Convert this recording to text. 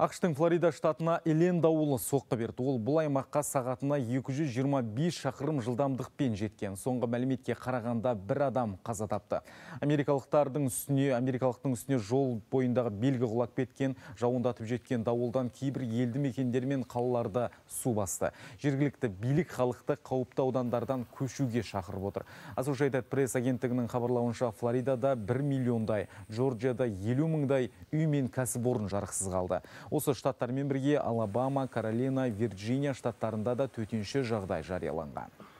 Ақштың Флорида штатына Элен дауылы соққы берді. Ол бұл аймаққа сағатына 225 шақырым жылдамдықпен жеткен. Соңғы мәліметке қарағанда бір адам қаза тапты. Америкалықтардың үстіне, америкалықтың үстіне жол бойындағы белгі құлап кеткен, жауындатып жеткен дауылдан кейбір елді мекендер мен қалаларда су басты. Жергілікті билік халықты қауіпті аудандардан көшуге шақырып отыр. Associated пресс агенттігінің хабарлауынша Флоридада 1 миллиондай, Джорджияда 50 мыңдай үй мен кәсіпорын жарықсыз қалды. Осы штаттармен бірге Алабама, Каролина, Вирджиния штаттарында да төтенше жағдай жарияланған.